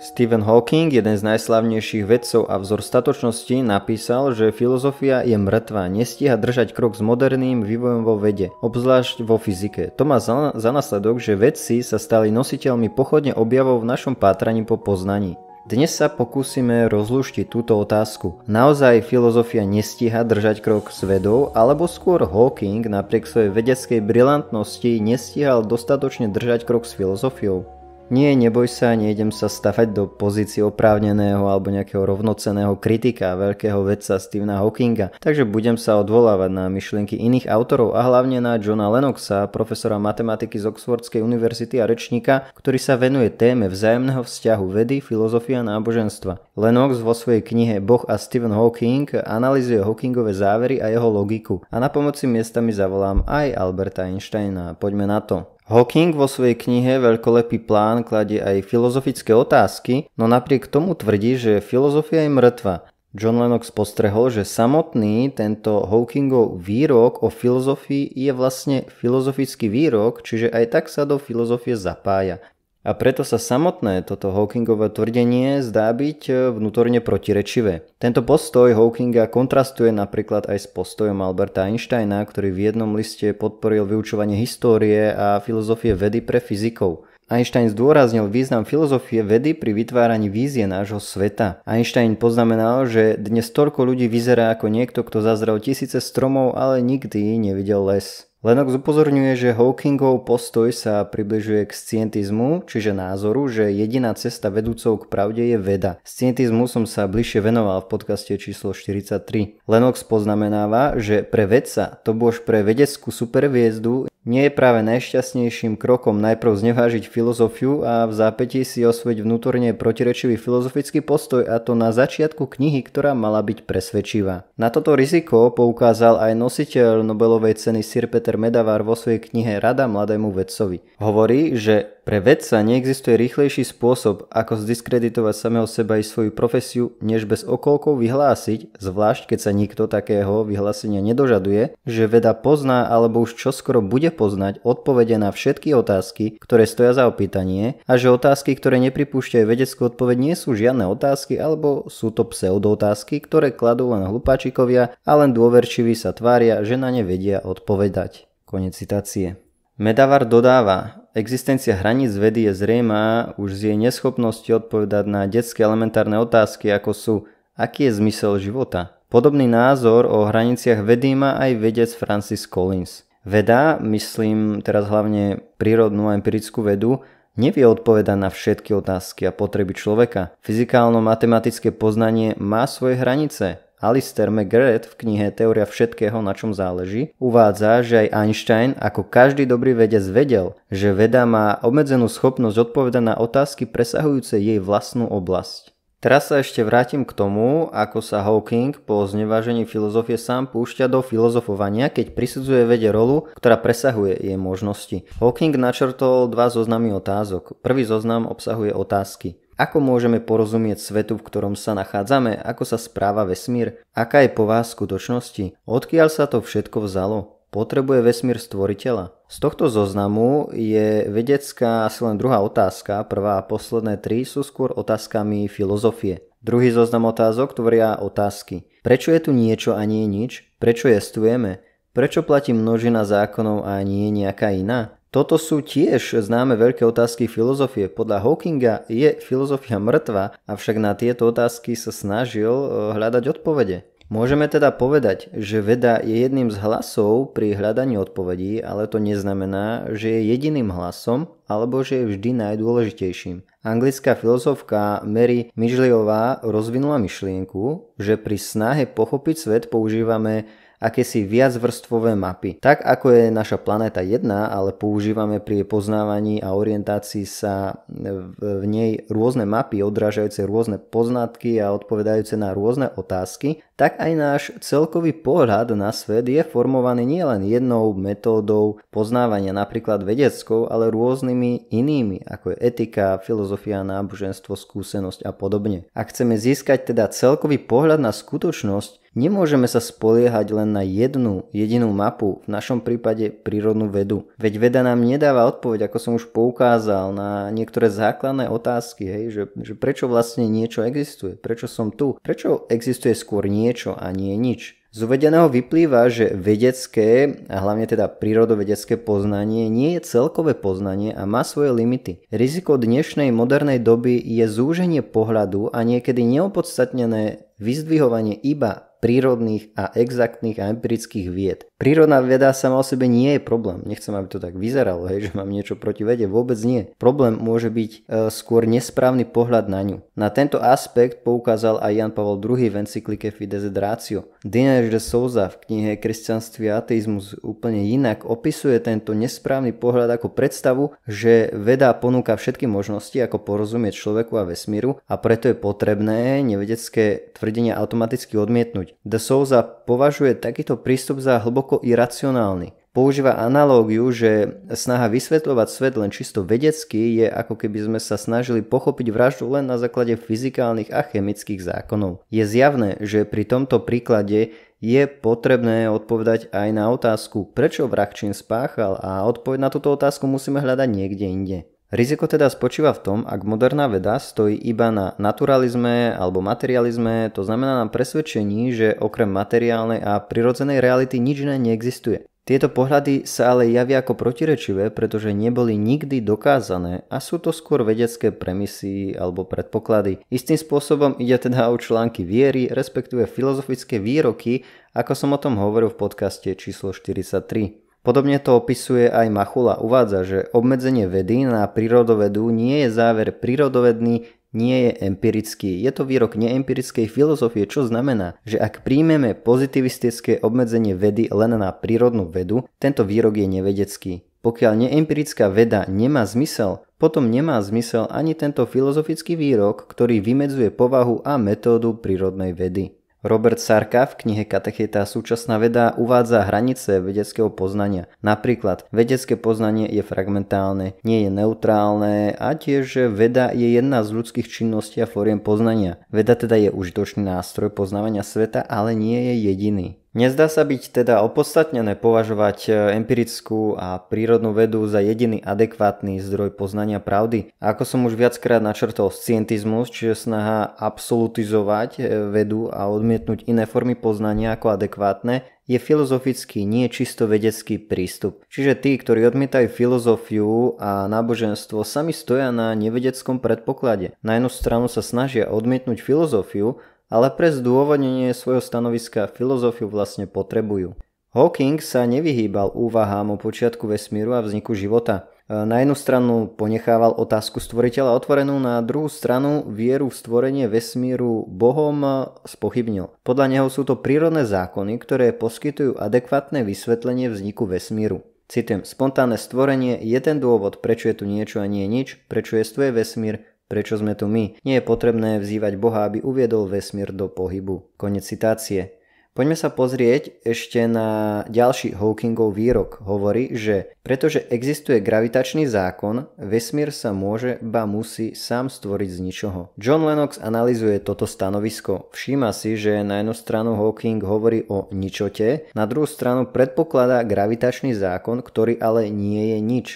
Stephen Hawking, jeden z najslavnejších vedcov a vzor statočnosti, napísal, že filozofia je mŕtva, nestíha držať krok s moderným vývojom vo vede, obzvlášť vo fyzike. To má za, za následok, že vedci sa stali nositeľmi pochodne objavov v našom pátraní po poznaní. Dnes sa pokúsime rozluštiť túto otázku. Naozaj filozofia nestíha držať krok s vedou, alebo skôr Hawking napriek svojej vedeckej brilantnosti nestíhal dostatočne držať krok s filozofiou? nie, neboj sa, nejdem sa stavať do pozície oprávneného alebo nejakého rovnoceného kritika, veľkého vedca Stevena Hawkinga, takže budem sa odvolávať na myšlienky iných autorov a hlavne na Johna Lennoxa, profesora matematiky z Oxfordskej univerzity a rečníka, ktorý sa venuje téme vzájomného vzťahu vedy, filozofie a náboženstva. Lennox vo svojej knihe Boh a Stephen Hawking analizuje Hawkingove závery a jeho logiku a na pomoci miestami zavolám aj Alberta Einsteina. Poďme na to. Hawking vo svojej knihe Veľkolepý plán kladie aj filozofické otázky, no napriek tomu tvrdí, že filozofia je mŕtva. John Lennox postrehol, že samotný tento Hawkingov výrok o filozofii je vlastne filozofický výrok, čiže aj tak sa do filozofie zapája. A preto sa samotné toto Hawkingové tvrdenie zdá byť e, vnútorne protirečivé. Tento postoj Hawkinga kontrastuje napríklad aj s postojom Alberta Einsteina, ktorý v jednom liste podporil vyučovanie histórie a filozofie vedy pre fyzikov. Einstein zdôraznil význam filozofie vedy pri vytváraní vízie nášho sveta. Einstein poznamenal, že dnes toľko ľudí vyzerá ako niekto, kto zazrel tisíce stromov, ale nikdy nevidel les. Lennox upozorňuje, že Hawkingov postoj sa približuje k scientizmu, čiže názoru, že jediná cesta vedúcou k pravde je veda. Scientizmu som sa bližšie venoval v podcaste číslo 43. Lennox poznamenáva, že pre vedca, to bož pre vedeckú superviezdu, nie je práve najšťastnejším krokom najprv znevážiť filozofiu a v zápätí si osvojiť vnútorne protirečivý filozofický postoj a to na začiatku knihy, ktorá mala byť presvedčivá. Na toto riziko poukázal aj nositeľ Nobelovej ceny Sir Peter Medavar vo svojej knihe Rada mladému vedcovi. Hovorí, že pre vedca neexistuje rýchlejší spôsob, ako zdiskreditovať samého seba i svoju profesiu, než bez okolkov vyhlásiť, zvlášť keď sa nikto takého vyhlásenia nedožaduje, že veda pozná alebo už čoskoro bude poznať odpovede na všetky otázky, ktoré stoja za opýtanie a že otázky, ktoré nepripúšťajú vedeckú odpoveď nie sú žiadne otázky alebo sú to otázky, ktoré kladú len hlupáčikovia a len dôverčiví sa tvária, že na ne vedia odpovedať. Konec citácie. Medavar dodáva, Existencia hraníc vedy je zrejmá už z jej neschopnosti odpovedať na detské elementárne otázky, ako sú aký je zmysel života. Podobný názor o hraniciach vedy má aj vedec Francis Collins. Veda, myslím teraz hlavne prírodnú a empirickú vedu, nevie odpovedať na všetky otázky a potreby človeka. Fyzikálno-matematické poznanie má svoje hranice, Alistair McGrath v knihe Teória všetkého, na čom záleží, uvádza, že aj Einstein, ako každý dobrý vedec, vedel, že veda má obmedzenú schopnosť odpovedať na otázky presahujúce jej vlastnú oblasť. Teraz sa ešte vrátim k tomu, ako sa Hawking po znevážení filozofie sám púšťa do filozofovania, keď prisudzuje vede rolu, ktorá presahuje jej možnosti. Hawking načrtol dva zoznamy otázok. Prvý zoznam obsahuje otázky. Ako môžeme porozumieť svetu, v ktorom sa nachádzame, ako sa správa vesmír, aká je vás skutočnosti, odkiaľ sa to všetko vzalo, potrebuje vesmír stvoriteľa. Z tohto zoznamu je vedecká asi len druhá otázka, prvá a posledné tri sú skôr otázkami filozofie. Druhý zoznam otázok tvoria otázky. Prečo je tu niečo a nie nič? Prečo jestujeme? Prečo platí množina zákonov a nie nejaká iná? Toto sú tiež známe veľké otázky filozofie. Podľa Hawkinga je filozofia mŕtva, avšak na tieto otázky sa snažil e, hľadať odpovede. Môžeme teda povedať, že veda je jedným z hlasov pri hľadaní odpovedí, ale to neznamená, že je jediným hlasom alebo že je vždy najdôležitejším. Anglická filozofka Mary Midgleyová rozvinula myšlienku, že pri snahe pochopiť svet používame akési viacvrstvové mapy. Tak ako je naša planéta jedna, ale používame pri jej poznávaní a orientácii sa v nej rôzne mapy odrážajúce rôzne poznatky a odpovedajúce na rôzne otázky, tak aj náš celkový pohľad na svet je formovaný nielen jednou metódou poznávania, napríklad vedeckou, ale rôznymi inými, ako je etika, filozofia, náboženstvo, skúsenosť a podobne. Ak chceme získať teda celkový pohľad na skutočnosť, Nemôžeme sa spoliehať len na jednu jedinú mapu, v našom prípade prírodnú vedu. Veď veda nám nedáva odpoveď, ako som už poukázal, na niektoré základné otázky, hej, že, že prečo vlastne niečo existuje, prečo som tu, prečo existuje skôr niečo a nie nič. Z uvedeného vyplýva, že vedecké a hlavne teda prírodovedecké poznanie nie je celkové poznanie a má svoje limity. Riziko dnešnej modernej doby je zúženie pohľadu a niekedy neopodstatnené Vyzdvihovanie iba prírodných a exaktných a empirických vied. Prírodná veda sama o sebe nie je problém. Nechcem, aby to tak vyzeralo, hej, že mám niečo proti vede. Vôbec nie. Problém môže byť e, skôr nesprávny pohľad na ňu. Na tento aspekt poukázal aj Jan Pavel II v encyklike Fides et Ratio. Dinež de Souza v knihe Kresťanství a ateizmus úplne inak opisuje tento nesprávny pohľad ako predstavu, že veda ponúka všetky možnosti, ako porozumieť človeku a vesmíru a preto je potrebné nevedecké tvrdenie tvrdenia automaticky odmietnúť. De Souza považuje takýto prístup za hlboko iracionálny. Používa analógiu, že snaha vysvetľovať svet len čisto vedecky je ako keby sme sa snažili pochopiť vraždu len na základe fyzikálnych a chemických zákonov. Je zjavné, že pri tomto príklade je potrebné odpovedať aj na otázku, prečo vrahčin spáchal a odpoveď na túto otázku musíme hľadať niekde inde. Riziko teda spočíva v tom, ak moderná veda stojí iba na naturalizme alebo materializme, to znamená na presvedčení, že okrem materiálnej a prirodzenej reality nič iné neexistuje. Tieto pohľady sa ale javia ako protirečivé, pretože neboli nikdy dokázané a sú to skôr vedecké premisy alebo predpoklady. Istým spôsobom ide teda o články viery, respektíve filozofické výroky, ako som o tom hovoril v podcaste číslo 43. Podobne to opisuje aj Machula. Uvádza, že obmedzenie vedy na prírodovedu nie je záver prírodovedný, nie je empirický. Je to výrok neempirickej filozofie, čo znamená, že ak príjmeme pozitivistické obmedzenie vedy len na prírodnú vedu, tento výrok je nevedecký. Pokiaľ neempirická veda nemá zmysel, potom nemá zmysel ani tento filozofický výrok, ktorý vymedzuje povahu a metódu prírodnej vedy. Robert Sarka v knihe Katecheta súčasná veda uvádza hranice vedeckého poznania. Napríklad, vedecké poznanie je fragmentálne, nie je neutrálne a tiež veda je jedna z ľudských činností a fóriem poznania. Veda teda je užitočný nástroj poznávania sveta, ale nie je jediný. Nezdá sa byť teda opodstatnené považovať e, empirickú a prírodnú vedu za jediný adekvátny zdroj poznania pravdy. Ako som už viackrát načrtol, scientizmus, čiže snaha absolutizovať e, vedu a odmietnúť iné formy poznania ako adekvátne, je filozofický, nie čisto vedecký prístup. Čiže tí, ktorí odmietajú filozofiu a náboženstvo, sami stoja na nevedeckom predpoklade. Na jednu stranu sa snažia odmietnúť filozofiu, ale pre zdôvodnenie svojho stanoviska filozofiu vlastne potrebujú. Hawking sa nevyhýbal úvahám o počiatku vesmíru a vzniku života. E, na jednu stranu ponechával otázku stvoriteľa otvorenú, na druhú stranu vieru v stvorenie vesmíru Bohom e, spochybnil. Podľa neho sú to prírodné zákony, ktoré poskytujú adekvátne vysvetlenie vzniku vesmíru. Citujem, spontánne stvorenie je ten dôvod, prečo je tu niečo a nie nič, prečo je stvoje vesmír, Prečo sme tu my? Nie je potrebné vzývať Boha, aby uviedol vesmír do pohybu. Konec citácie. Poďme sa pozrieť ešte na ďalší Hawkingov výrok. Hovorí, že pretože existuje gravitačný zákon, vesmír sa môže, ba musí sám stvoriť z ničoho. John Lennox analizuje toto stanovisko. Všíma si, že na jednu stranu Hawking hovorí o ničote, na druhú stranu predpokladá gravitačný zákon, ktorý ale nie je nič.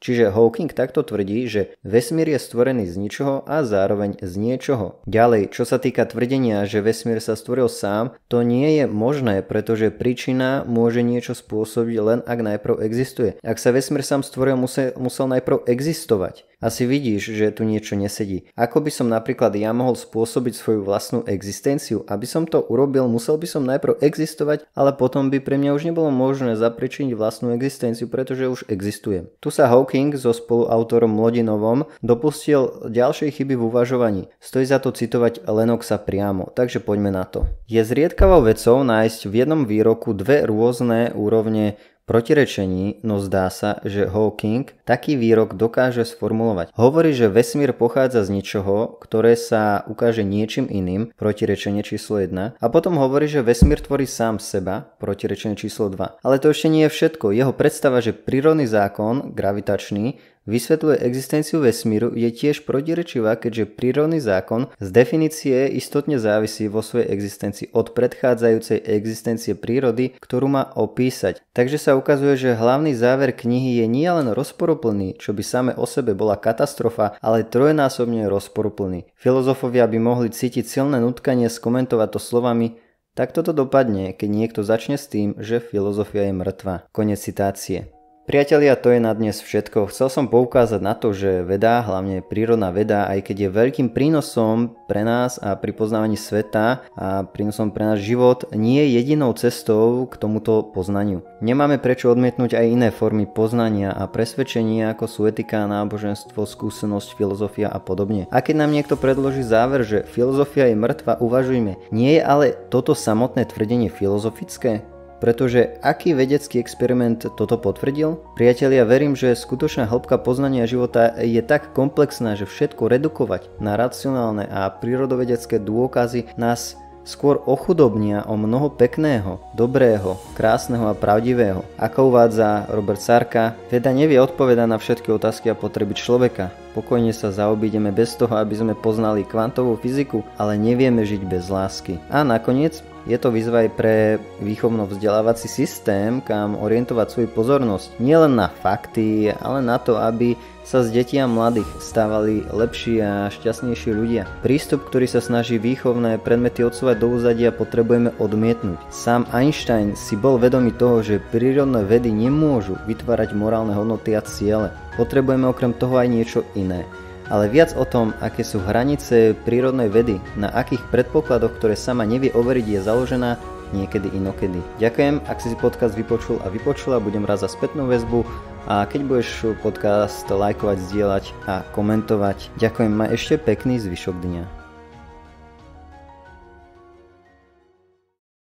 Čiže Hawking takto tvrdí, že vesmír je stvorený z ničoho a zároveň z niečoho. Ďalej, čo sa týka tvrdenia, že vesmír sa stvoril sám, to nie je možné, pretože príčina môže niečo spôsobiť len ak najprv existuje. Ak sa vesmír sám stvoril, musel, musel najprv existovať. Asi vidíš, že tu niečo nesedí. Ako by som napríklad ja mohol spôsobiť svoju vlastnú existenciu? Aby som to urobil, musel by som najprv existovať, ale potom by pre mňa už nebolo možné zapričiniť vlastnú existenciu, pretože už existujem. Tu sa Hawking so spoluautorom Mlodinovom dopustil ďalšej chyby v uvažovaní. Stojí za to citovať Lenoxa priamo, takže poďme na to. Je zriedkavou vecou nájsť v jednom výroku dve rôzne úrovne protirečení, no zdá sa, že Hawking taký výrok dokáže sformulovať. Hovorí, že vesmír pochádza z ničoho, ktoré sa ukáže niečím iným, protirečenie číslo 1, a potom hovorí, že vesmír tvorí sám seba, protirečenie číslo 2. Ale to ešte nie je všetko. Jeho predstava, že prírodný zákon, gravitačný, vysvetľuje existenciu vesmíru, je tiež protirečivá, keďže prírodný zákon z definície istotne závisí vo svojej existencii od predchádzajúcej existencie prírody, ktorú má opísať. Takže sa ukazuje, že hlavný záver knihy je nielen rozporuplný, čo by same o sebe bola katastrofa, ale trojnásobne rozporuplný. Filozofovia by mohli cítiť silné nutkanie skomentovať to slovami tak toto dopadne, keď niekto začne s tým, že filozofia je mŕtva. Konec citácie. Priatelia, to je na dnes všetko. Chcel som poukázať na to, že veda, hlavne prírodná veda, aj keď je veľkým prínosom pre nás a pri poznávaní sveta a prínosom pre náš život, nie je jedinou cestou k tomuto poznaniu. Nemáme prečo odmietnúť aj iné formy poznania a presvedčenia, ako sú etika, náboženstvo, skúsenosť, filozofia a podobne. A keď nám niekto predloží záver, že filozofia je mŕtva, uvažujme. Nie je ale toto samotné tvrdenie filozofické? Pretože aký vedecký experiment toto potvrdil? Priatelia, verím, že skutočná hĺbka poznania života je tak komplexná, že všetko redukovať na racionálne a prírodovedecké dôkazy nás skôr ochudobnia o mnoho pekného, dobrého, krásneho a pravdivého. Ako uvádza Robert Sarka, veda nevie odpovedať na všetky otázky a potreby človeka. Pokojne sa zaobídeme bez toho, aby sme poznali kvantovú fyziku, ale nevieme žiť bez lásky. A nakoniec, je to výzva aj pre výchovno-vzdelávací systém, kam orientovať svoju pozornosť nielen na fakty, ale na to, aby sa z detí a mladých stávali lepší a šťastnejší ľudia. Prístup, ktorý sa snaží výchovné predmety odsúvať do úzadia, potrebujeme odmietnúť. Sám Einstein si bol vedomý toho, že prírodné vedy nemôžu vytvárať morálne hodnoty a ciele. Potrebujeme okrem toho aj niečo iné ale viac o tom, aké sú hranice prírodnej vedy, na akých predpokladoch, ktoré sama nevie overiť, je založená, niekedy inokedy. Ďakujem, ak si podcast vypočul a vypočula, budem rád za spätnú väzbu a keď budeš podcast lajkovať, zdieľať a komentovať. Ďakujem, maj ešte pekný zvyšok dňa.